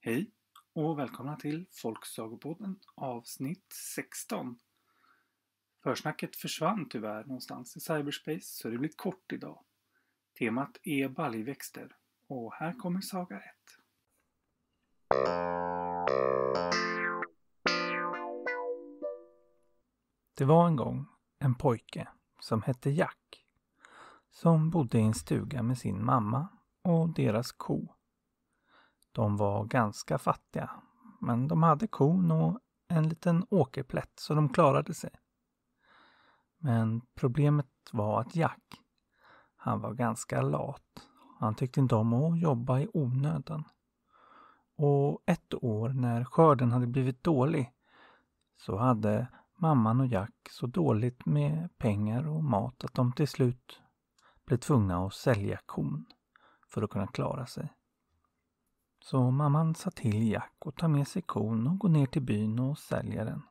Hej och välkomna till Folksagopodden avsnitt 16. Försnacket försvann tyvärr någonstans i cyberspace så det blir kort idag. Temat är baljväxter och här kommer saga 1. Det var en gång en pojke som hette Jack som bodde i en stuga med sin mamma och deras ko. De var ganska fattiga, men de hade kon och en liten åkerplätt så de klarade sig. Men problemet var att Jack, han var ganska lat. Han tyckte inte om att jobba i onödan. Och ett år när skörden hade blivit dålig så hade mamman och Jack så dåligt med pengar och mat att de till slut blev tvungna att sälja kon för att kunna klara sig. Så mamman sa till Jack att ta med sig kon och gå ner till byn och sälja den.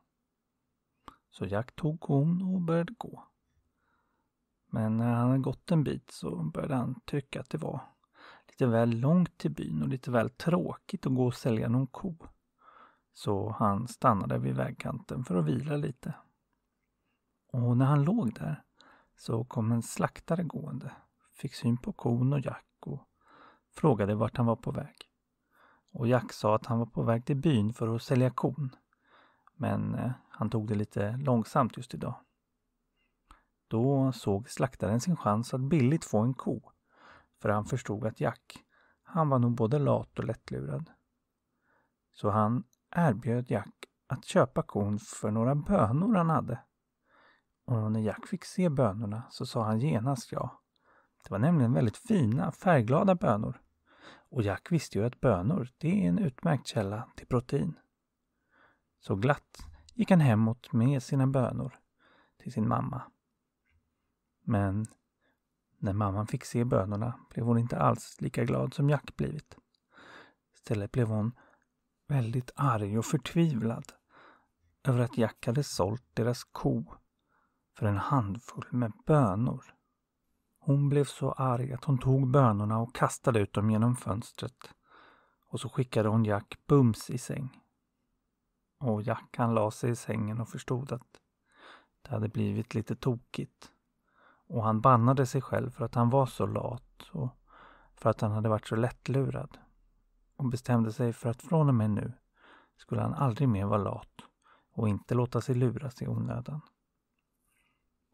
Så Jack tog kon och började gå. Men när han hade gått en bit så började han tycka att det var lite väl långt till byn och lite väl tråkigt att gå och sälja någon ko så han stannade vid vägkanten för att vila lite. Och när han låg där så kom en slaktare gående, fick syn på kon och Jack och frågade vart han var på väg. Och Jack sa att han var på väg till byn för att sälja kon. Men eh, han tog det lite långsamt just idag. Då såg slaktaren sin chans att billigt få en ko. För han förstod att Jack, han var nog både lat och lättlurad. Så han erbjöd Jack att köpa kon för några bönor han hade. Och när Jack fick se bönorna så sa han genast ja. Det var nämligen väldigt fina, färgglada bönor. Och Jack visste ju att bönor, det är en utmärkt källa till protein. Så glatt gick han hemåt med sina bönor till sin mamma. Men när mamman fick se bönorna blev hon inte alls lika glad som Jack blivit. Istället blev hon väldigt arg och förtvivlad över att Jack hade sålt deras ko för en handfull med bönor. Hon blev så arg att hon tog bönorna och kastade ut dem genom fönstret och så skickade hon Jack bums i säng. Och Jack han la sig i sängen och förstod att det hade blivit lite tokigt. Och han bannade sig själv för att han var så lat och för att han hade varit så lättlurad och bestämde sig för att från och med nu skulle han aldrig mer vara lat och inte låta sig luras i onödan.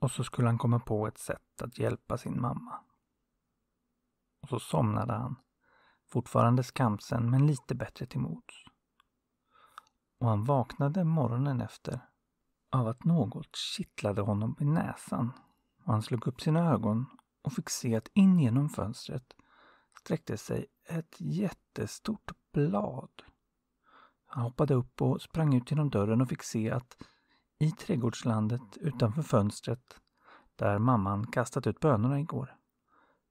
Och så skulle han komma på ett sätt att hjälpa sin mamma. Och så somnade han, fortfarande skamsen men lite bättre till mods. Och han vaknade morgonen efter av att något kittlade honom i näsan och han slog upp sina ögon och fick se att in genom fönstret sträckte sig ett jättestort blad. Han hoppade upp och sprang ut genom dörren och fick se att i trädgårdslandet utanför fönstret, där mamman kastat ut bönorna igår,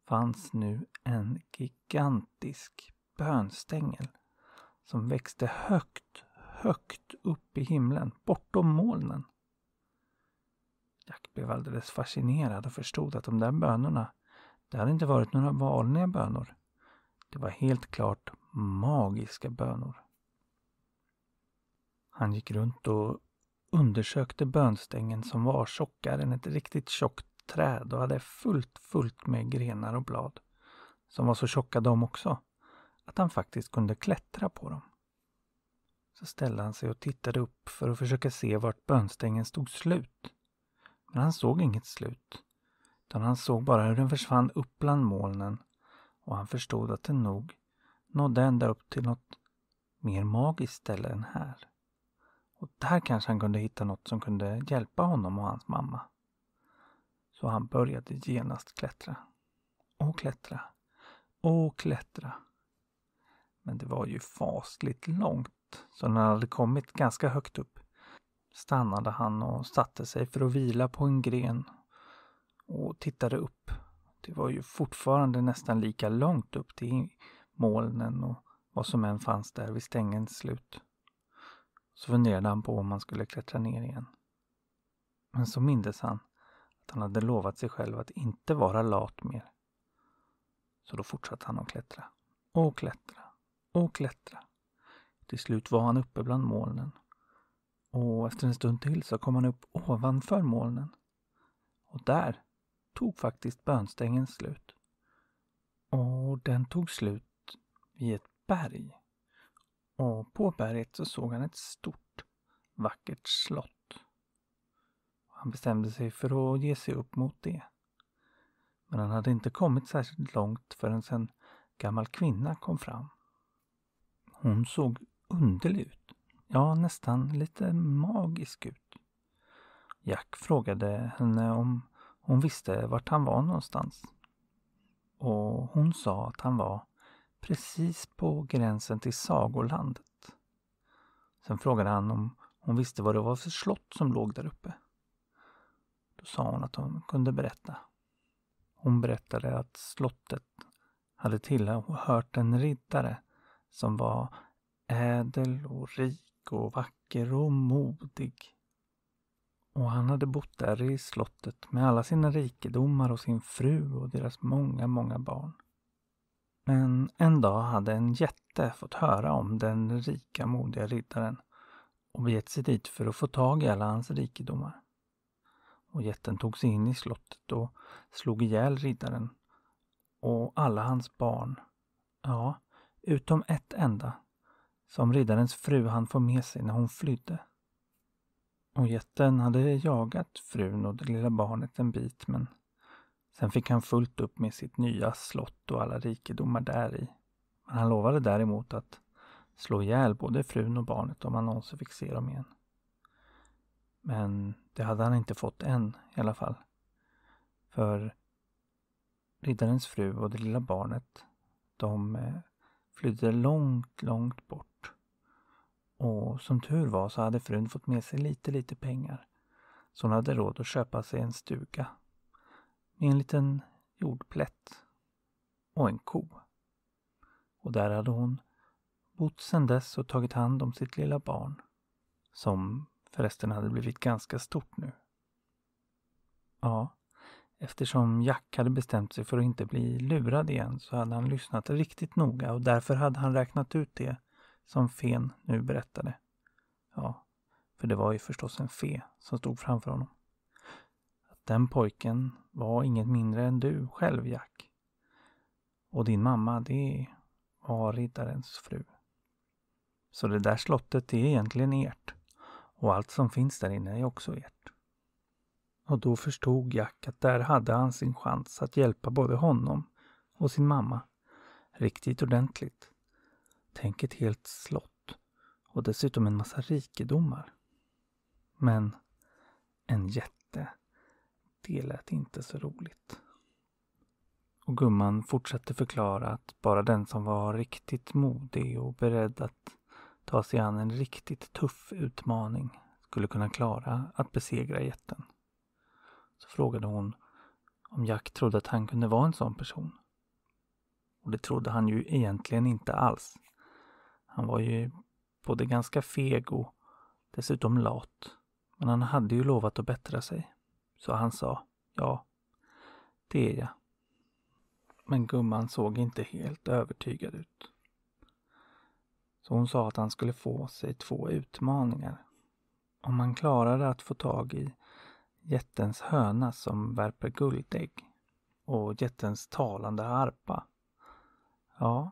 fanns nu en gigantisk bönstängel som växte högt, högt upp i himlen, bortom molnen. Jack blev alldeles fascinerad och förstod att de där bönorna, det hade inte varit några vanliga bönor. Det var helt klart magiska bönor. Han gick runt och undersökte bönstängen som var tjockare än ett riktigt tjockt träd och hade fullt, fullt med grenar och blad. Som var så tjocka de också, att han faktiskt kunde klättra på dem. Så ställde han sig och tittade upp för att försöka se vart bönstängen stod slut. Men han såg inget slut, utan han såg bara hur den försvann upp bland molnen och han förstod att den nog nådde ända upp till något mer magiskt ställe än här. Och där kanske han kunde hitta något som kunde hjälpa honom och hans mamma. Så han började genast klättra. Och klättra. Och klättra. Men det var ju fasligt långt, så när han hade kommit ganska högt upp stannade han och satte sig för att vila på en gren och tittade upp det var ju fortfarande nästan lika långt upp till molnen och vad som än fanns där vid stängens slut. Så funderade han på om han skulle klättra ner igen. Men så mindes han att han hade lovat sig själv att inte vara lat mer. Så då fortsatte han att klättra och klättra och klättra. Till slut var han uppe bland molnen. Och efter en stund till så kom han upp ovanför molnen. Och där tog faktiskt bönstängen slut. Och den tog slut vid ett berg. Och på berget så såg han ett stort, vackert slott. Han bestämde sig för att ge sig upp mot det. Men han hade inte kommit särskilt långt förrän en gammal kvinna kom fram. Hon såg underlig ut. Ja, nästan lite magisk ut. Jack frågade henne om hon visste vart han var någonstans. Och hon sa att han var precis på gränsen till sagolandet. Sen frågade han om hon visste vad det var för slott som låg där uppe. Då sa hon att hon kunde berätta. Hon berättade att slottet hade tillhört en riddare som var ädel och rik och vacker och modig och han hade bott där i slottet med alla sina rikedomar och sin fru och deras många, många barn. Men en dag hade en jätte fått höra om den rika, modiga riddaren och begett sig dit för att få tag i alla hans rikedomar. Och jätten tog sig in i slottet och slog ihjäl riddaren och alla hans barn. Ja, utom ett enda, som riddarens fru han få med sig när hon flydde. Och jätten hade jagat frun och det lilla barnet en bit men sen fick han fullt upp med sitt nya slott och alla rikedomar där i. Men han lovade däremot att slå ihjäl både frun och barnet om han någonsin fick se dem igen. Men det hade han inte fått än i alla fall. För riddarens fru och det lilla barnet, de eh, flydde långt, långt bort och som tur var så hade frun fått med sig lite, lite pengar. Så hon hade råd att köpa sig en stuga. Med en liten jordplätt. Och en ko. Och där hade hon bott sedan dess och tagit hand om sitt lilla barn. Som förresten hade blivit ganska stort nu. Ja, eftersom Jack hade bestämt sig för att inte bli lurad igen så hade han lyssnat riktigt noga och därför hade han räknat ut det som fen nu berättade. Ja, för det var ju förstås en fe som stod framför honom. Att den pojken var inget mindre än du själv, Jack. Och din mamma, det var riddarens fru. Så det där slottet är egentligen ert. Och allt som finns där inne är också ert. Och då förstod Jack att där hade han sin chans att hjälpa både honom och sin mamma riktigt ordentligt. Tänk ett helt slott och dessutom en massa rikedomar. Men en jätte, det lät inte så roligt. Och gumman fortsatte förklara att bara den som var riktigt modig och beredd att ta sig an en riktigt tuff utmaning skulle kunna klara att besegra jätten. Så frågade hon om Jack trodde att han kunde vara en sån person. Och det trodde han ju egentligen inte alls. Han var ju både ganska feg och dessutom lat. Men han hade ju lovat att bättra sig. Så han sa, ja, det är jag. Men gumman såg inte helt övertygad ut. Så hon sa att han skulle få sig två utmaningar. Om han klarade att få tag i jättens höna som värper guldägg och jättens talande harpa. Ja,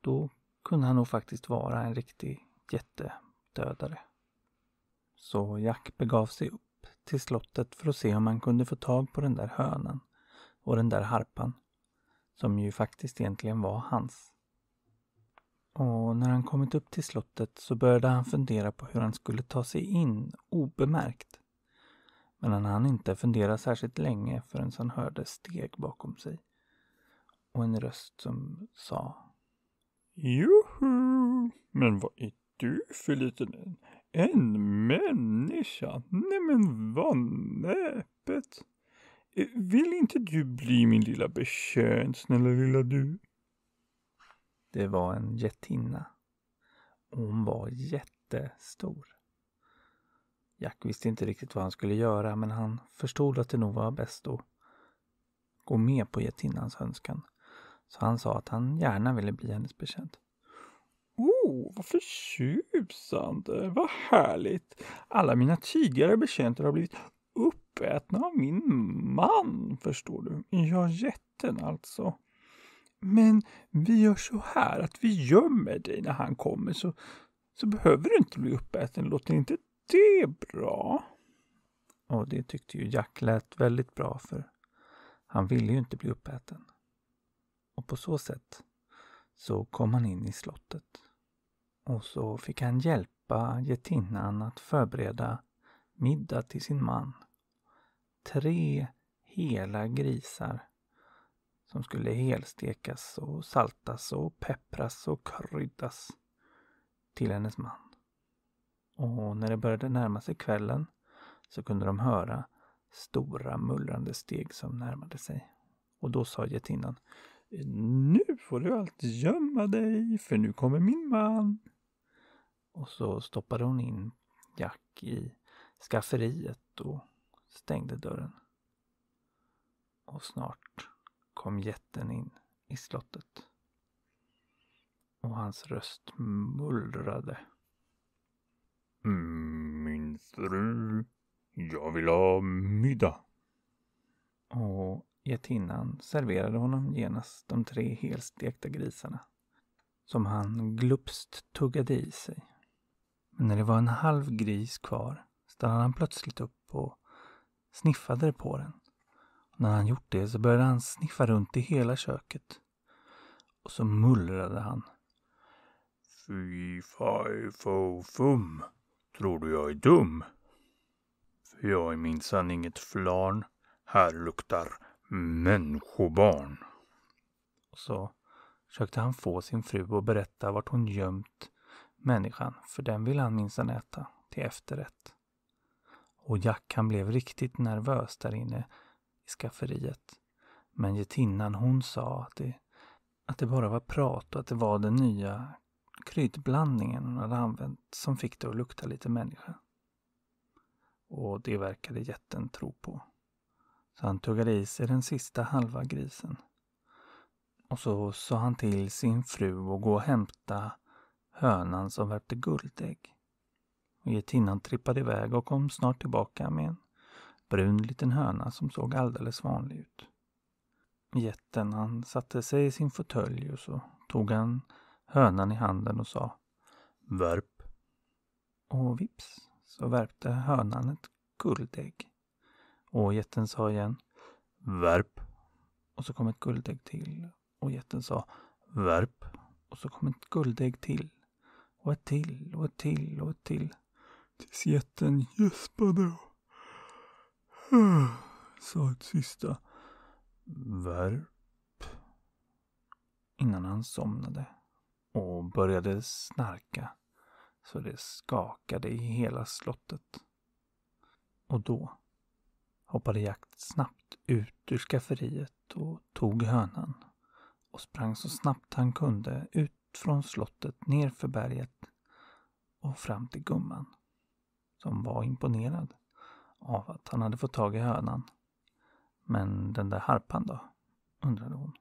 då kunde han nog faktiskt vara en riktig jättedödare. Så Jack begav sig upp till slottet för att se om han kunde få tag på den där hönan och den där harpan, som ju faktiskt egentligen var hans. Och när han kommit upp till slottet så började han fundera på hur han skulle ta sig in obemärkt. Men han hann inte fundera särskilt länge förrän han hörde steg bakom sig och en röst som sa Joho! Men vad är du för liten en? En människa? Nej men vad näpet! Eh, vill inte du bli min lilla betjänt, snälla lilla du? Det var en jättinna. Hon var jättestor. Jack visste inte riktigt vad han skulle göra men han förstod att det nog var bäst att gå med på jättinnans önskan. Så han sa att han gärna ville bli hennes betjänt. Oh, vad förtjusande! Vad härligt! Alla mina tidigare betjänter har blivit uppätna av min man, förstår du. Ja, jätten alltså. Men vi gör så här att vi gömmer dig när han kommer så, så behöver du inte bli uppäten. Låter inte det bra? Och det tyckte ju Jack lät väldigt bra för han ville ju inte bli uppäten och på så sätt så kom han in i slottet. Och så fick han hjälpa getinnan att förbereda middag till sin man. Tre hela grisar som skulle helstekas och saltas och peppras och kryddas till hennes man. Och när det började närma sig kvällen så kunde de höra stora mullrande steg som närmade sig. Och då sa getinnan nu får du alltid gömma dig för nu kommer min man. Och så stoppade hon in Jack i skafferiet och stängde dörren. Och snart kom jätten in i slottet. Och hans röst mullrade. Min fru, jag vill ha middag. Och Getinnan serverade honom genast de tre helstekta grisarna som han glupskt tuggade i sig. Men när det var en halv gris kvar stannade han plötsligt upp och sniffade på den. Och när han gjort det så började han sniffa runt i hela köket. Och så mullrade han. Fy, faj, fo, fum. Tror du jag är dum? För jag är minsann inget flarn. Här luktar Människobarn. Så försökte han få sin fru att berätta vart hon gömt människan, för den ville han minsann äta till efterrätt. Och Jack han blev riktigt nervös där inne i skafferiet. Men getinnan hon sa att det, att det bara var prat och att det var den nya kryddblandningen hon hade använt som fick det att lukta lite människa. Och det verkade jätten tro på så han tuggade i sig den sista halva grisen. Och så sa han till sin fru att gå och hämta hönan som värpte guldägg. Och Getinnan trippade iväg och kom snart tillbaka med en brun liten höna som såg alldeles vanlig ut. Jätten han satte sig i sin fåtölj och så tog han hönan i handen och sa Värp. Och vips så värpte hönan ett guldägg. Och jätten sa igen Värp. Och så kom ett guldägg till. Och jätten sa Värp. Och så kom ett guldägg till. Och ett till och ett till och ett till. Tills jätten gäspade och sa ett sista Värp. Innan han somnade och började snarka så det skakade i hela slottet. Och då hoppade Jack snabbt ut ur skafferiet och tog hönan och sprang så snabbt han kunde ut från slottet nerför berget och fram till gumman som var imponerad av att han hade fått tag i hönan. Men den där harpan då? undrade hon.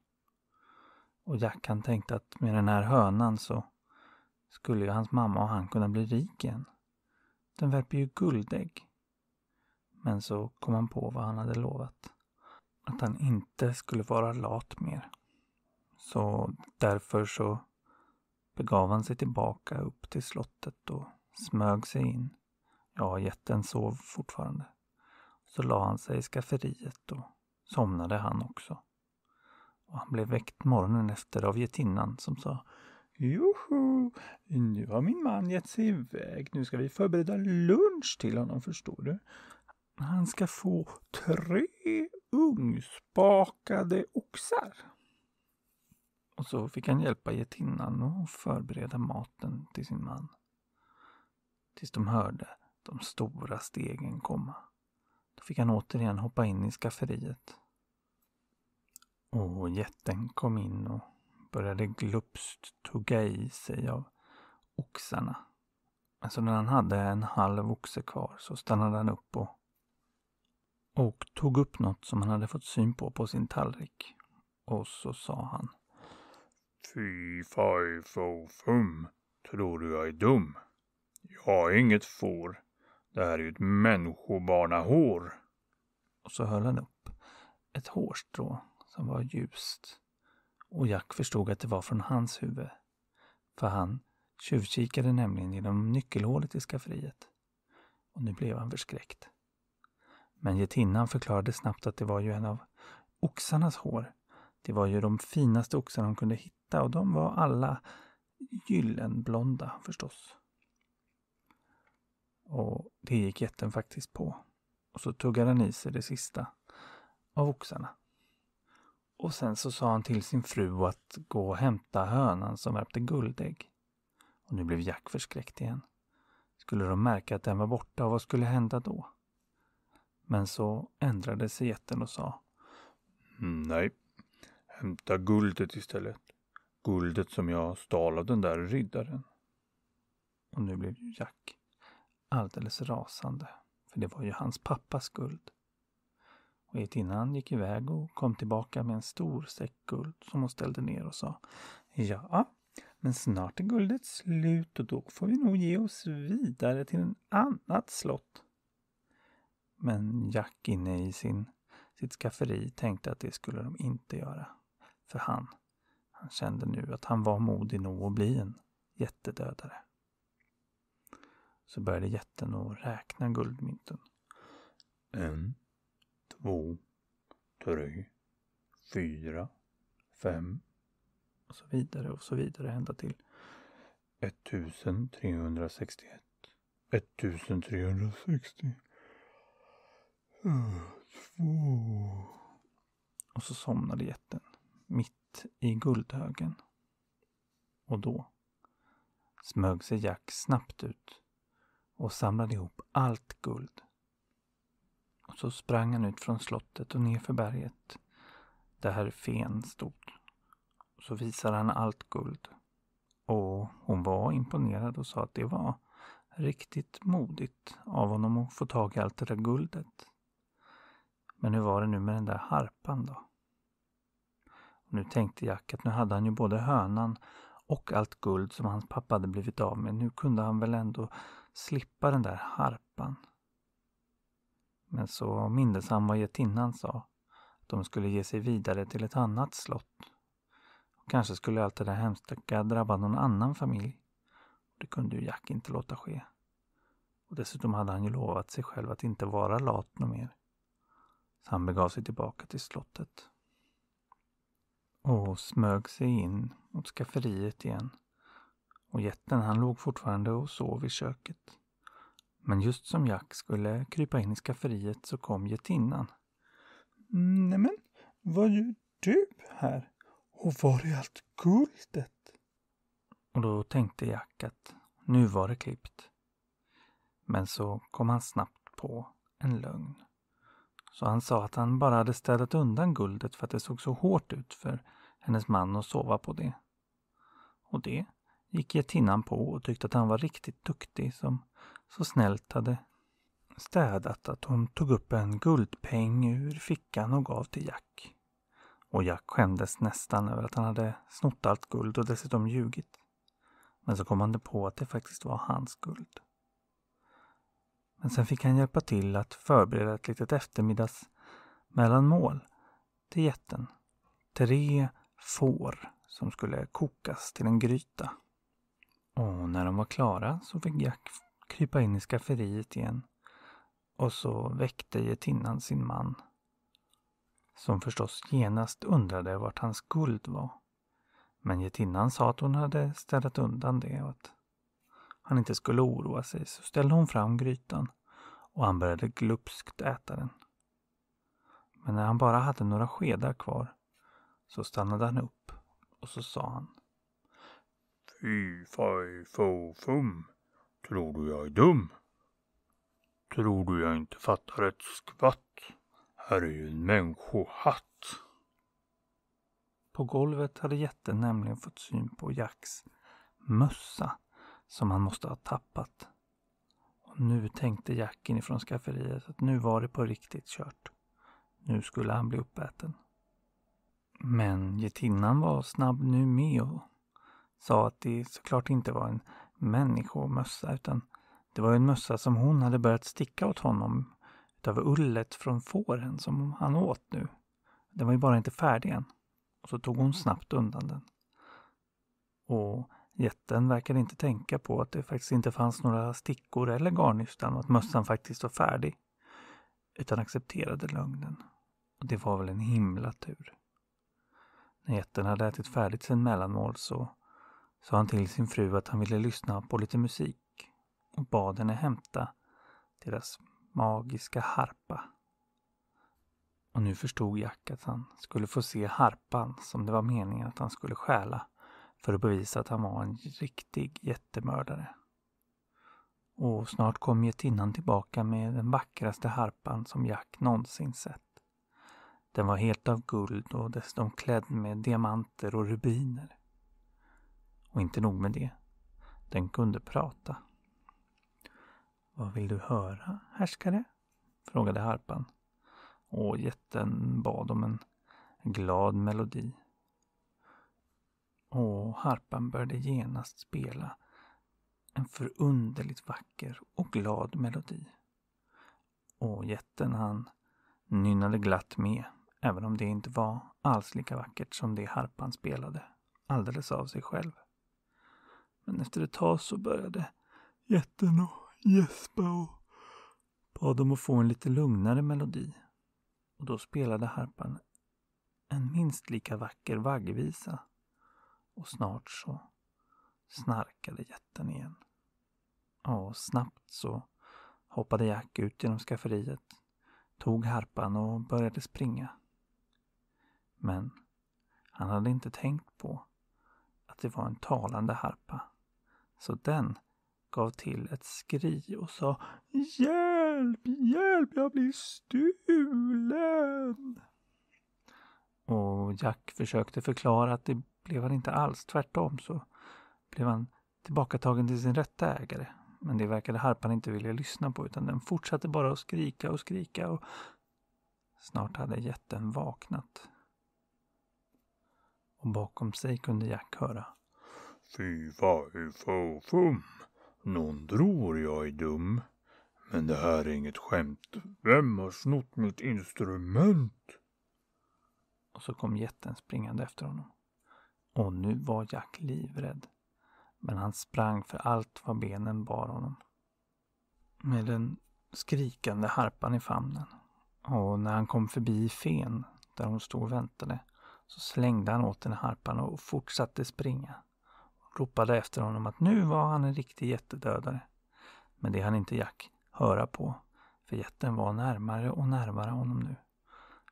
Och Jack han tänkte att med den här hönan så skulle ju hans mamma och han kunna bli rik igen. Den värper ju guldägg. Men så kom han på vad han hade lovat. Att han inte skulle vara lat mer. Så därför så begav han sig tillbaka upp till slottet och smög sig in. Ja, jätten sov fortfarande. Så la han sig i skafferiet och somnade han också. Och han blev väckt morgonen efter av getinnan som sa Joho! Nu har min man gett sig iväg. Nu ska vi förbereda lunch till honom, förstår du. Han ska få tre ugnsbakade oxar. Och så fick han hjälpa getinnan att förbereda maten till sin man. Tills de hörde de stora stegen komma. Då fick han återigen hoppa in i skafferiet. Och jätten kom in och började glupskt tugga i sig av oxarna. Men så när han hade en halv oxe kvar så stannade han upp och och tog upp något som han hade fått syn på på sin tallrik. Och så sa han. Fy faj fo fum, tror du jag är dum? Jag är inget får. Det här är ju ett människobarnahår. Och så höll han upp ett hårstrå som var ljust. Och Jack förstod att det var från hans huvud. För han tjuvkikade nämligen genom nyckelhålet i skafferiet. Och nu blev han förskräckt. Men getinnan förklarade snabbt att det var ju en av oxarnas hår. Det var ju de finaste oxarna hon kunde hitta och de var alla gyllenblonda förstås. Och det gick jätten faktiskt på. Och så tuggade han i sig det sista av oxarna. Och sen så sa han till sin fru att gå och hämta hönan som värpte guldägg. Och nu blev Jack förskräckt igen. Skulle de märka att den var borta och vad skulle hända då? Men så ändrade sig jätten och sa. Mm, nej, hämta guldet istället. Guldet som jag stal av den där riddaren. Och nu blev Jack alldeles rasande. För det var ju hans pappas guld. Och Etinnan gick iväg och kom tillbaka med en stor säck guld som hon ställde ner och sa. Ja, men snart är guldet slut och då får vi nog ge oss vidare till en annat slott. Men Jack inne i sin, sitt skafferi tänkte att det skulle de inte göra. För han, han kände nu att han var modig nog att bli en jättedödare. Så började jätten att räkna guldmynten. En, två, tre, fyra, fem. Och så vidare och så vidare ända till 1361. 1360. Och så somnade jätten mitt i guldhögen. Och då smög sig Jack snabbt ut och samlade ihop allt guld. Och så sprang han ut från slottet och ner för berget där herr Fen stod. Och så visade han allt guld. Och hon var imponerad och sa att det var riktigt modigt av honom att få tag i allt det där guldet. Men hur var det nu med den där harpan då? nu tänkte Jack att nu hade han ju både hönan och allt guld som hans pappa hade blivit av med. Nu kunde han väl ändå slippa den där harpan. Men så mindes han vad jättinnan sa. Att de skulle ge sig vidare till ett annat slott. kanske skulle allt det där hemska drabba någon annan familj. Det kunde ju Jack inte låta ske. Och Dessutom hade han ju lovat sig själv att inte vara lat något mer. Så han begav sig tillbaka till slottet och smög sig in mot skafferiet igen. Och jätten han låg fortfarande och sov i köket. Men just som Jack skulle krypa in i skafferiet så kom jättinnan. Nämen, vad gör du här? Och var är allt guldet? Och då tänkte Jack att nu var det klippt. Men så kom han snabbt på en lögn så han sa att han bara hade städat undan guldet för att det såg så hårt ut för hennes man att sova på det. Och det gick jättinnan på och tyckte att han var riktigt duktig som så snällt hade städat att hon tog upp en guldpeng ur fickan och gav till Jack. Och Jack skämdes nästan över att han hade snott allt guld och dessutom ljugit. Men så kom han på att det faktiskt var hans guld. Men sen fick han hjälpa till att förbereda ett litet eftermiddagsmellanmål till jätten. Tre får som skulle kokas till en gryta. Och när de var klara så fick Jack krypa in i skafferiet igen. Och så väckte getinnan sin man. Som förstås genast undrade vart hans guld var. Men getinnan sa att hon hade städat undan det och att han inte skulle oroa sig så ställde hon fram grytan och han började glupskt äta den. Men när han bara hade några skedar kvar så stannade han upp och så sa han. Fy faj fo fum. Tror du jag är dum? Tror du jag inte fattar ett skvatt? Här är ju en människohatt. På golvet hade jätten nämligen fått syn på Jacks mössa som han måste ha tappat. Och nu tänkte Jack inifrån skafferiet att nu var det på riktigt kört. Nu skulle han bli uppäten. Men getinnan var snabb nu med och sa att det såklart inte var en människomössa utan det var en mössa som hon hade börjat sticka åt honom utav ullet från fåren som han åt nu. Den var ju bara inte färdig än. Och så tog hon snabbt undan den. Och Jätten verkade inte tänka på att det faktiskt inte fanns några stickor eller garnnystan och att mössan faktiskt var färdig. Utan accepterade lögnen. Och det var väl en himla tur. När jätten hade ätit färdigt sin mellanmål så sa han till sin fru att han ville lyssna på lite musik och bad henne hämta deras magiska harpa. Och nu förstod Jack att han skulle få se harpan som det var meningen att han skulle stjäla för att bevisa att han var en riktig jättemördare. Och snart kom jättinnan tillbaka med den vackraste harpan som Jack någonsin sett. Den var helt av guld och dessutom klädd med diamanter och rubiner. Och inte nog med det. Den kunde prata. Vad vill du höra, härskare? frågade harpan. Och jätten bad om en glad melodi och harpan började genast spela en förunderligt vacker och glad melodi. Och jätten han nynnade glatt med, även om det inte var alls lika vackert som det harpan spelade, alldeles av sig själv. Men efter ett tag så började jätten och gäspa och bad om att få en lite lugnare melodi. Och då spelade harpan en minst lika vacker vaggvisa och snart så snarkade jätten igen. Och snabbt så hoppade Jack ut genom skafferiet, tog harpan och började springa. Men han hade inte tänkt på att det var en talande harpa. Så den gav till ett skri och sa Hjälp, hjälp, jag blir stulen! Och Jack försökte förklara att det blev han inte alls. Tvärtom så blev han tillbakatagen till sin rätta ägare. Men det verkade harpan inte vilja lyssna på utan den fortsatte bara att skrika och skrika och snart hade jätten vaknat. Och bakom sig kunde Jack höra. Fy fum. Någon tror jag är dum. Men det här är inget skämt. Vem har snott mitt instrument? Och så kom jätten springande efter honom. Och nu var Jack livrädd. Men han sprang för allt vad benen bar honom. Med den skrikande harpan i famnen. Och när han kom förbi fen, där hon stod och väntade, så slängde han åt den harpan och fortsatte springa. Och ropade efter honom att nu var han en riktig jättedödare. Men det hann inte Jack höra på, för jätten var närmare och närmare honom nu.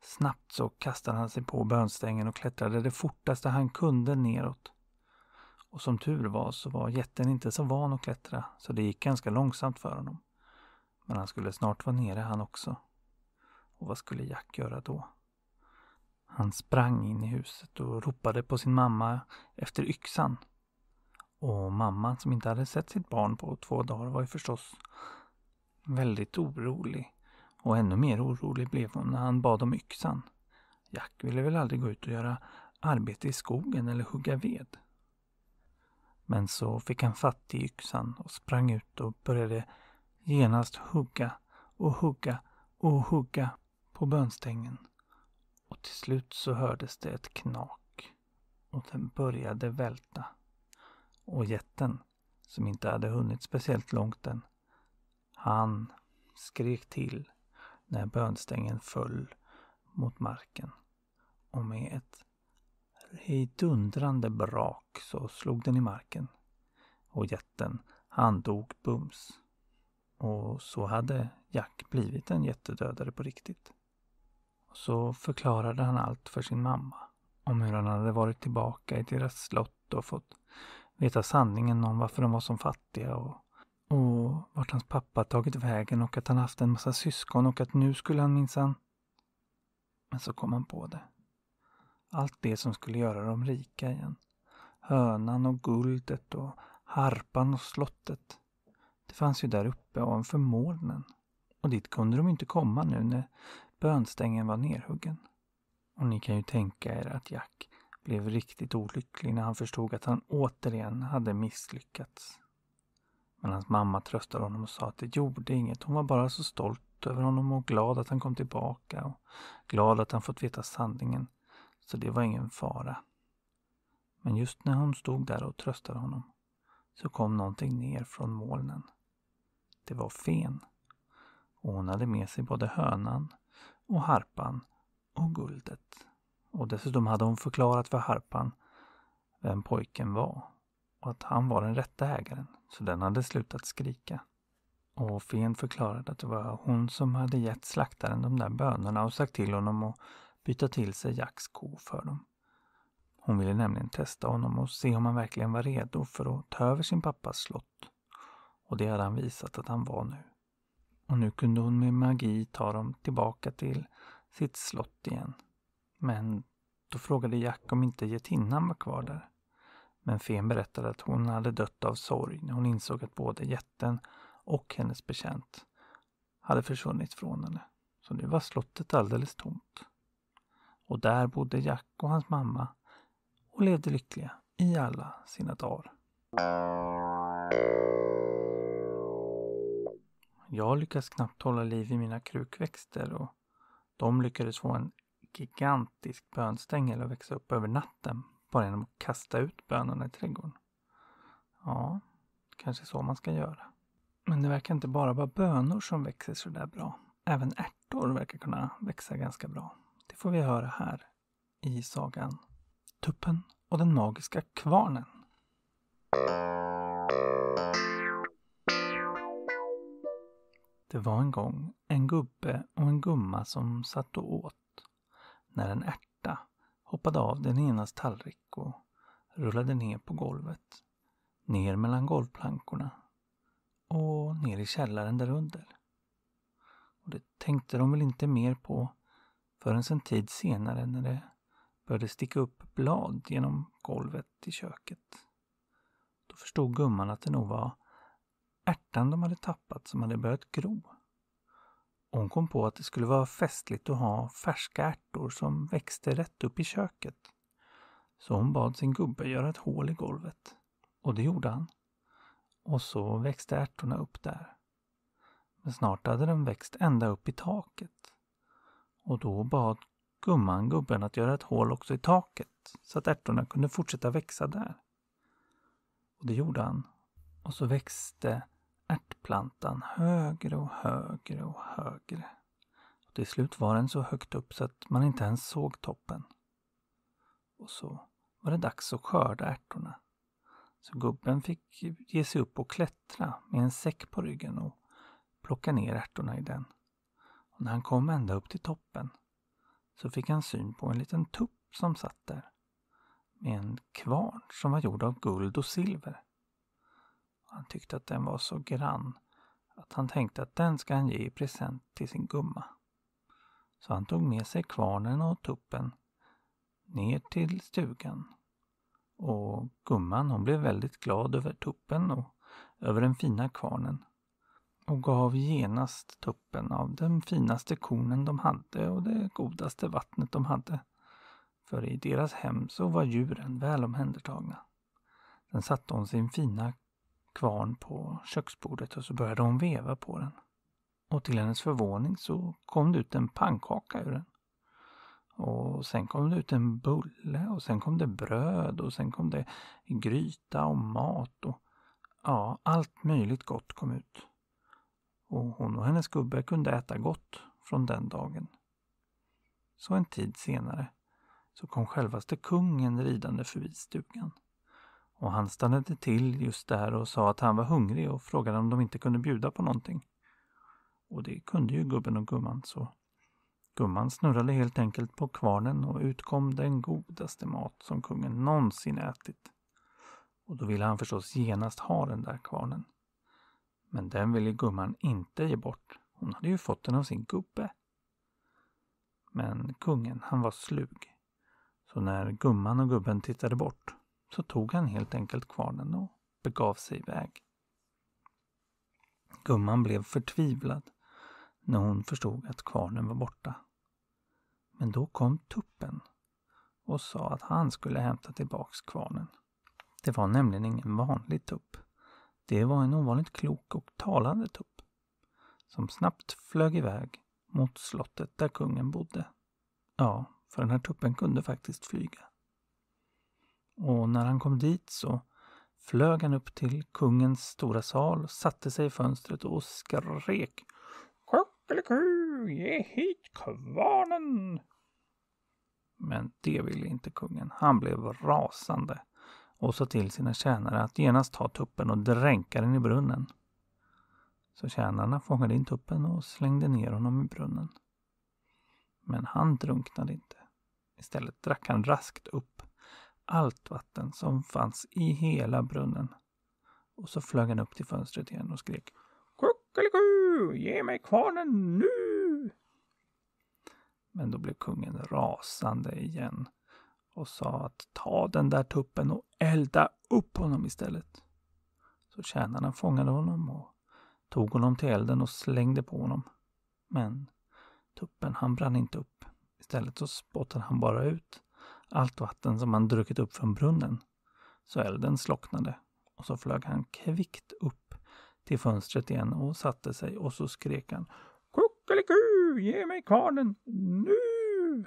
Snabbt så kastade han sig på bönstängen och klättrade det fortaste han kunde neråt. Och som tur var så var jätten inte så van att klättra så det gick ganska långsamt för honom. Men han skulle snart vara nere han också. Och vad skulle Jack göra då? Han sprang in i huset och ropade på sin mamma efter yxan. Och mamman som inte hade sett sitt barn på två dagar var ju förstås väldigt orolig och ännu mer orolig blev hon när han bad om yxan. Jack ville väl aldrig gå ut och göra arbete i skogen eller hugga ved. Men så fick han fatt i yxan och sprang ut och började genast hugga och hugga och hugga på bönstängen. Och till slut så hördes det ett knak och den började välta. Och jätten, som inte hade hunnit speciellt långt än, han skrek till när bönstängen föll mot marken och med ett hejdundrande brak så slog den i marken och jätten han dog bums. Och så hade Jack blivit en jättedödare på riktigt. Så förklarade han allt för sin mamma om hur han hade varit tillbaka i deras slott och fått veta sanningen om varför de var så fattiga och och vart hans pappa tagit vägen och att han haft en massa syskon och att nu skulle han minsann... Men så kom han på det. Allt det som skulle göra dem rika igen. Hönan och guldet och harpan och slottet. Det fanns ju där uppe ovanför molnen. Och dit kunde de inte komma nu när bönstängen var nerhuggen. Och ni kan ju tänka er att Jack blev riktigt olycklig när han förstod att han återigen hade misslyckats. Men hans mamma tröstade honom och sa att det gjorde inget. Hon var bara så stolt över honom och glad att han kom tillbaka och glad att han fått veta sanningen. Så det var ingen fara. Men just när hon stod där och tröstade honom så kom någonting ner från molnen. Det var fen. Och hon hade med sig både hönan och harpan och guldet. Och dessutom hade hon förklarat för harpan vem pojken var och att han var den rätta ägaren, så den hade slutat skrika. Och Fen förklarade att det var hon som hade gett slaktaren de där bönorna och sagt till honom att byta till sig Jacks ko för dem. Hon ville nämligen testa honom och se om han verkligen var redo för att ta över sin pappas slott. Och det hade han visat att han var nu. Och nu kunde hon med magi ta dem tillbaka till sitt slott igen. Men då frågade Jack om inte getinnan var kvar där. Men Fen berättade att hon hade dött av sorg när hon insåg att både jätten och hennes betjänt hade försvunnit från henne. Så nu var slottet alldeles tomt. Och där bodde Jack och hans mamma och levde lyckliga i alla sina dagar. Jag lyckades knappt hålla liv i mina krukväxter och de lyckades få en gigantisk bönstängel att växa upp över natten bara genom att kasta ut bönorna i trädgården. Ja, kanske så man ska göra. Men det verkar inte bara vara bönor som växer sådär bra. Även ärtor verkar kunna växa ganska bra. Det får vi höra här i sagan Tuppen och den magiska kvarnen. Det var en gång en gubbe och en gumma som satt och åt när en ärta hoppade av den enas tallrik och rullade ner på golvet. Ner mellan golvplankorna och ner i källaren därunder. Och det tänkte de väl inte mer på förrän en tid senare när det började sticka upp blad genom golvet i köket. Då förstod gumman att det nog var ärtan de hade tappat som hade börjat gro. Hon kom på att det skulle vara festligt att ha färska ärtor som växte rätt upp i köket. Så hon bad sin gubbe göra ett hål i golvet. Och det gjorde han. Och så växte ärtorna upp där. Men snart hade de växt ända upp i taket. Och då bad gumman gubben att göra ett hål också i taket så att ärtorna kunde fortsätta växa där. Och det gjorde han. Och så växte ärtplantan högre och högre och högre. Och till slut var den så högt upp så att man inte ens såg toppen. Och så var det dags att skörda ärtorna. Så gubben fick ge sig upp och klättra med en säck på ryggen och plocka ner ärtorna i den. Och när han kom ända upp till toppen så fick han syn på en liten tupp som satt där med en kvarn som var gjord av guld och silver. Han tyckte att den var så grann att han tänkte att den ska han ge i present till sin gumma. Så han tog med sig kvarnen och tuppen ner till stugan. Och gumman hon blev väldigt glad över tuppen och över den fina kvarnen och gav genast tuppen av den finaste kornen de hade och det godaste vattnet de hade. För i deras hem så var djuren väl omhändertagna. Sen satte hon sin fina kvarn på köksbordet och så började hon veva på den. Och till hennes förvåning så kom det ut en pannkaka ur den. Och sen kom det ut en bulle och sen kom det bröd och sen kom det gryta och mat och ja, allt möjligt gott kom ut. Och hon och hennes gubbe kunde äta gott från den dagen. Så en tid senare så kom självaste kungen ridande förbi stugan. Och han stannade till just där och sa att han var hungrig och frågade om de inte kunde bjuda på någonting. Och det kunde ju gubben och gumman så. Gumman snurrade helt enkelt på kvarnen och utkom den godaste mat som kungen någonsin ätit. Och då ville han förstås genast ha den där kvarnen. Men den ville gumman inte ge bort. Hon hade ju fått den av sin gubbe. Men kungen, han var slug. Så när gumman och gubben tittade bort så tog han helt enkelt kvarnen och begav sig iväg. Gumman blev förtvivlad när hon förstod att kvarnen var borta. Men då kom tuppen och sa att han skulle hämta tillbaks kvarnen. Det var nämligen ingen vanlig tupp. Det var en ovanligt klok och talande tupp som snabbt flög iväg mot slottet där kungen bodde. Ja, för den här tuppen kunde faktiskt flyga och när han kom dit så flög han upp till kungens stora sal, satte sig i fönstret och skrek Kuckeliku, ge hit kvarnen! Men det ville inte kungen. Han blev rasande och sa till sina tjänare att genast ta tuppen och dränka den i brunnen. Så tjänarna fångade in tuppen och slängde ner honom i brunnen. Men han drunknade inte. Istället drack han raskt upp allt vatten som fanns i hela brunnen. Och så flög han upp till fönstret igen och skrek Kuckeliku! Ge mig kvarnen nu! Men då blev kungen rasande igen och sa att ta den där tuppen och elda upp honom istället. Så tjänarna fångade honom och tog honom till elden och slängde på honom. Men tuppen han brann inte upp. Istället så spottade han bara ut allt vatten som han druckit upp från brunnen. Så elden slocknade och så flög han kvickt upp till fönstret igen och satte sig och så skrek han Kuckeliku, ge mig kvarnen nu!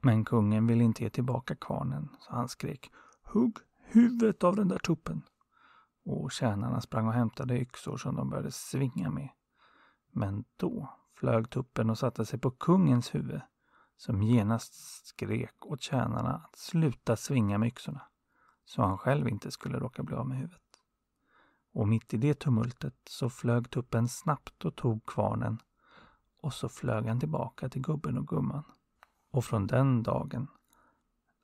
Men kungen ville inte ge tillbaka kvarnen så han skrek Hugg huvudet av den där tuppen! Och tjänarna sprang och hämtade yxor som de började svinga med. Men då flög tuppen och satte sig på kungens huvud som genast skrek åt tjänarna att sluta svinga med yxorna, så han själv inte skulle råka bli av med huvudet. Och mitt i det tumultet så flög tuppen snabbt och tog kvarnen och så flög han tillbaka till gubben och gumman. Och från den dagen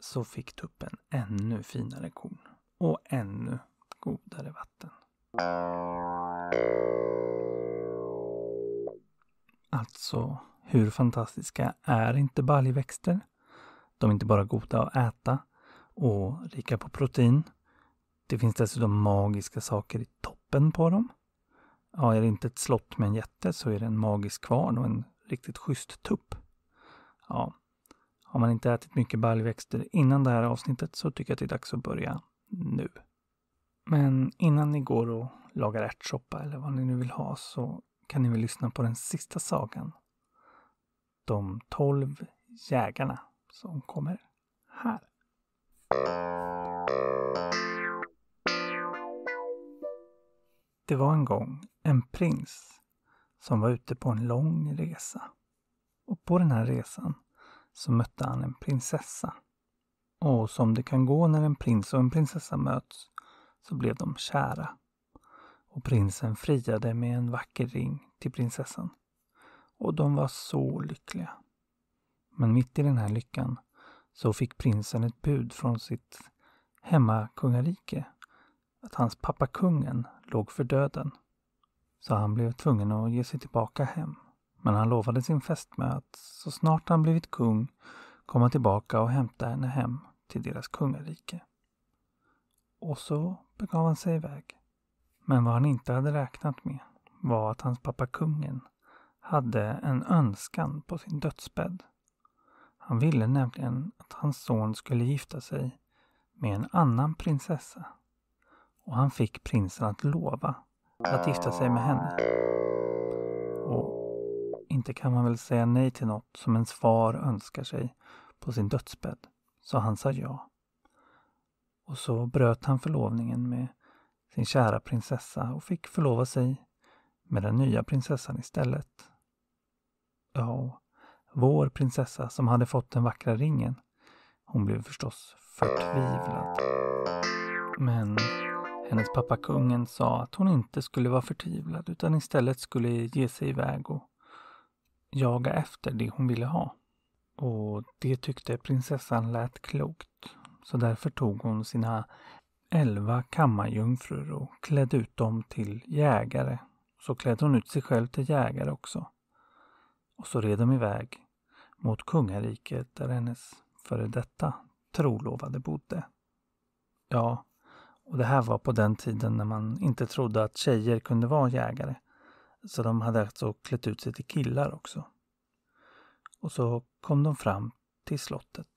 så fick tuppen ännu finare korn och ännu godare vatten. Alltså hur fantastiska är inte baljväxter? De är inte bara goda att äta och rika på protein. Det finns dessutom magiska saker i toppen på dem. Ja, är det inte ett slott med en jätte så är det en magisk kvarn och en riktigt schysst tupp. Ja, har man inte ätit mycket baljväxter innan det här avsnittet så tycker jag att det är dags att börja nu. Men innan ni går och lagar ärtsoppa eller vad ni nu vill ha så kan ni väl lyssna på den sista sagan de tolv jägarna som kommer här. Det var en gång en prins som var ute på en lång resa. Och på den här resan så mötte han en prinsessa. Och som det kan gå när en prins och en prinsessa möts så blev de kära. Och prinsen friade med en vacker ring till prinsessan och de var så lyckliga. Men mitt i den här lyckan så fick prinsen ett bud från sitt hemmakungarike att hans pappa kungen låg för döden. Så han blev tvungen att ge sig tillbaka hem. Men han lovade sin fästmö att så snart han blivit kung komma tillbaka och hämta henne hem till deras kungarike. Och så begav han sig iväg. Men vad han inte hade räknat med var att hans pappa kungen hade en önskan på sin dödsbädd. Han ville nämligen att hans son skulle gifta sig med en annan prinsessa och han fick prinsen att lova att gifta sig med henne. Och inte kan man väl säga nej till något som ens far önskar sig på sin dödsbädd, så han sa ja. Och så bröt han förlovningen med sin kära prinsessa och fick förlova sig med den nya prinsessan istället. Ja, vår prinsessa som hade fått den vackra ringen. Hon blev förstås förtvivlad. Men hennes pappa kungen sa att hon inte skulle vara förtvivlad utan istället skulle ge sig iväg och jaga efter det hon ville ha. Och det tyckte prinsessan lät klokt. Så därför tog hon sina elva kammarjungfrur och klädde ut dem till jägare. Så klädde hon ut sig själv till jägare också och så red de iväg mot kungariket där hennes före detta trolovade bodde. Ja, och det här var på den tiden när man inte trodde att tjejer kunde vara jägare. Så de hade alltså klätt ut sig till killar också. Och så kom de fram till slottet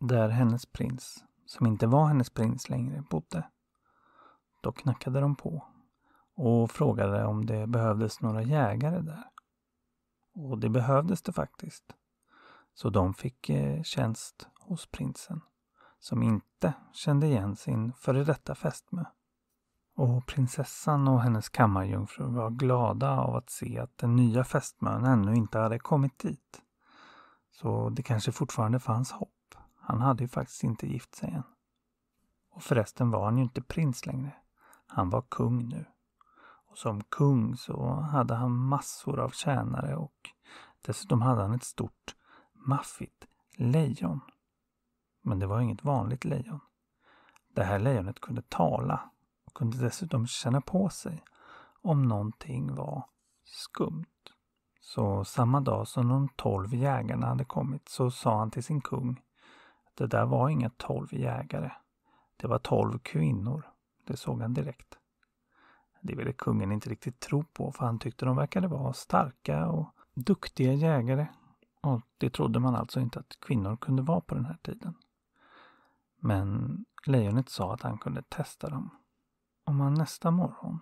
där hennes prins, som inte var hennes prins längre, bodde. Då knackade de på och frågade om det behövdes några jägare där och det behövdes det faktiskt. Så de fick eh, tjänst hos prinsen, som inte kände igen sin före detta fästmö. Och prinsessan och hennes kammarjungfru var glada av att se att den nya fästmön ännu inte hade kommit dit. Så det kanske fortfarande fanns hopp. Han hade ju faktiskt inte gift sig än. Och förresten var han ju inte prins längre. Han var kung nu som kung så hade han massor av tjänare och dessutom hade han ett stort maffigt lejon. Men det var inget vanligt lejon. Det här lejonet kunde tala och kunde dessutom känna på sig om någonting var skumt. Så samma dag som de tolv jägarna hade kommit så sa han till sin kung att det där var inga tolv jägare. Det var tolv kvinnor. Det såg han direkt. Det ville kungen inte riktigt tro på för han tyckte de verkade vara starka och duktiga jägare. Och det trodde man alltså inte att kvinnor kunde vara på den här tiden. Men lejonet sa att han kunde testa dem. Om han nästa morgon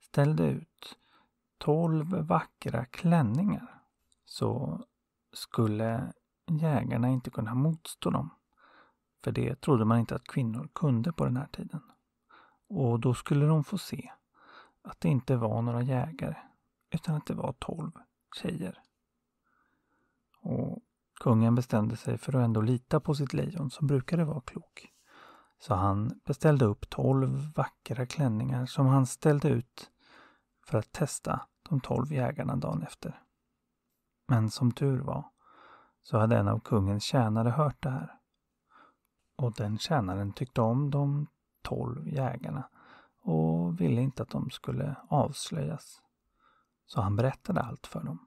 ställde ut tolv vackra klänningar så skulle jägarna inte kunna motstå dem. För det trodde man inte att kvinnor kunde på den här tiden. Och då skulle de få se att det inte var några jägare utan att det var tolv tjejer. Och kungen bestämde sig för att ändå lita på sitt lejon som brukade vara klok. Så han beställde upp tolv vackra klänningar som han ställde ut för att testa de tolv jägarna dagen efter. Men som tur var så hade en av kungens tjänare hört det här. Och den tjänaren tyckte om de tolv jägarna och ville inte att de skulle avslöjas. Så han berättade allt för dem.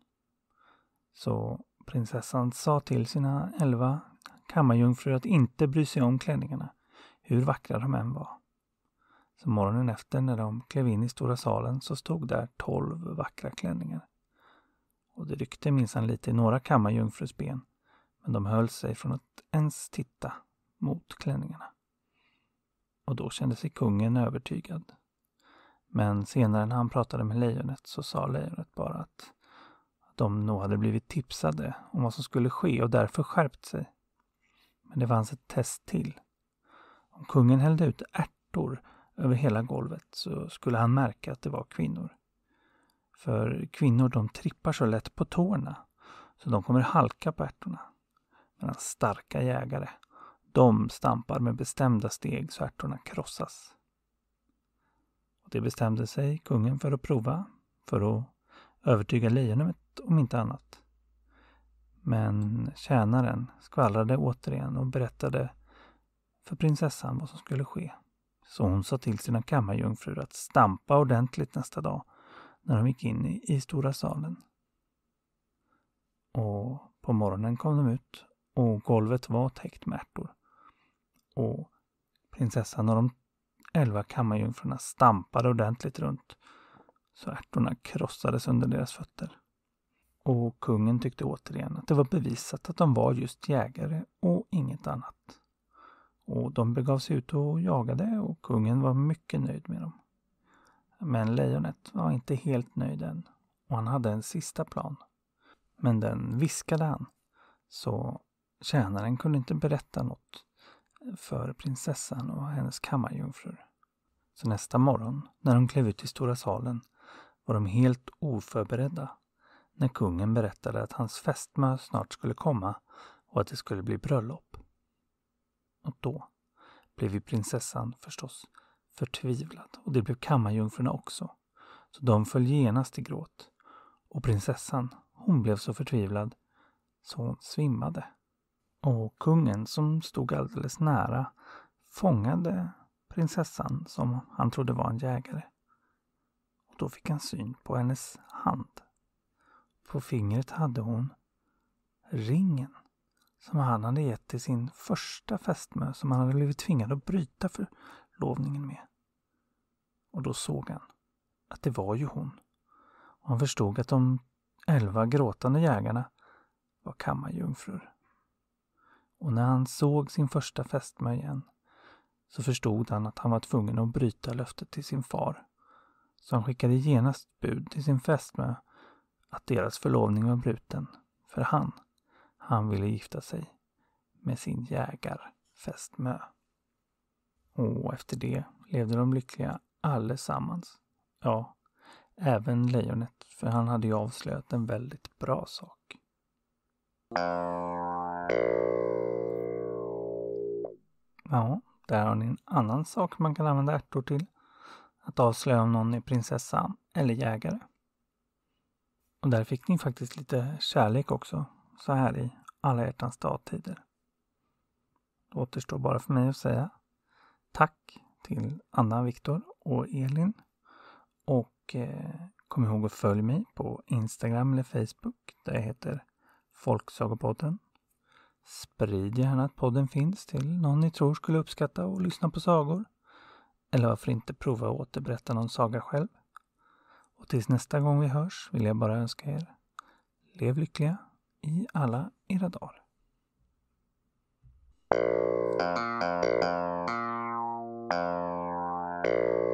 Så prinsessan sa till sina elva kammarjungfrur att inte bry sig om klänningarna, hur vackra de än var. Så morgonen efter när de klev in i stora salen så stod där tolv vackra klänningar. Och det ryckte minsann lite i några kammarjungfrus ben, men de höll sig från att ens titta mot klänningarna och då kände sig kungen övertygad. Men senare när han pratade med lejonet så sa lejonet bara att de nog hade blivit tipsade om vad som skulle ske och därför skärpt sig. Men det fanns ett test till. Om kungen hällde ut ärtor över hela golvet så skulle han märka att det var kvinnor. För kvinnor de trippar så lätt på tårna så de kommer halka på ärtorna. Medan starka jägare, de stampar med bestämda steg så ärtorna krossas. Och det bestämde sig kungen för att prova, för att övertyga lejonet om inte annat. Men tjänaren skvallrade återigen och berättade för prinsessan vad som skulle ske. Så hon sa till sina kammarjungfrur att stampa ordentligt nästa dag när de gick in i stora salen. Och på morgonen kom de ut och golvet var täckt med ärtor och prinsessan och de elva kammarjungfrurna stampade ordentligt runt så ärtorna krossades under deras fötter. Och kungen tyckte återigen att det var bevisat att de var just jägare och inget annat. Och de begav sig ut och jagade och kungen var mycket nöjd med dem. Men lejonet var inte helt nöjd än och han hade en sista plan. Men den viskade han, så tjänaren kunde inte berätta något för prinsessan och hennes kammarjungfrur. Så nästa morgon, när de klev ut i stora salen, var de helt oförberedda när kungen berättade att hans fästmö snart skulle komma och att det skulle bli bröllop. Och då blev ju prinsessan förstås förtvivlad och det blev kammarjungfrurna också. Så de föll genast i gråt. Och prinsessan, hon blev så förtvivlad så hon svimmade och kungen som stod alldeles nära fångade prinsessan som han trodde var en jägare. Och Då fick han syn på hennes hand. På fingret hade hon ringen som han hade gett till sin första fästmö som han hade blivit tvingad att bryta förlovningen med. Och då såg han att det var ju hon. Och han förstod att de elva gråtande jägarna var kammarjungfrur. Och när han såg sin första fästmö igen så förstod han att han var tvungen att bryta löftet till sin far. Så han skickade genast bud till sin fästmö att deras förlovning var bruten. För han, han ville gifta sig med sin jägarfästmö. Och efter det levde de lyckliga allesammans. Ja, även lejonet, för han hade ju avslöjat en väldigt bra sak. Ja, där har ni en annan sak man kan använda ärtor till. Att avslöja om någon är prinsessa eller jägare. Och där fick ni faktiskt lite kärlek också, så här i alla hjärtans dagtider. Det återstår bara för mig att säga tack till Anna, Viktor och Elin. Och eh, kom ihåg att följa mig på Instagram eller Facebook där jag heter Folksagopodden. Sprid gärna att podden finns till någon ni tror skulle uppskatta att lyssna på sagor. Eller varför inte prova att återberätta någon saga själv? Och tills nästa gång vi hörs vill jag bara önska er Lev lyckliga i alla era dagar. Thank you.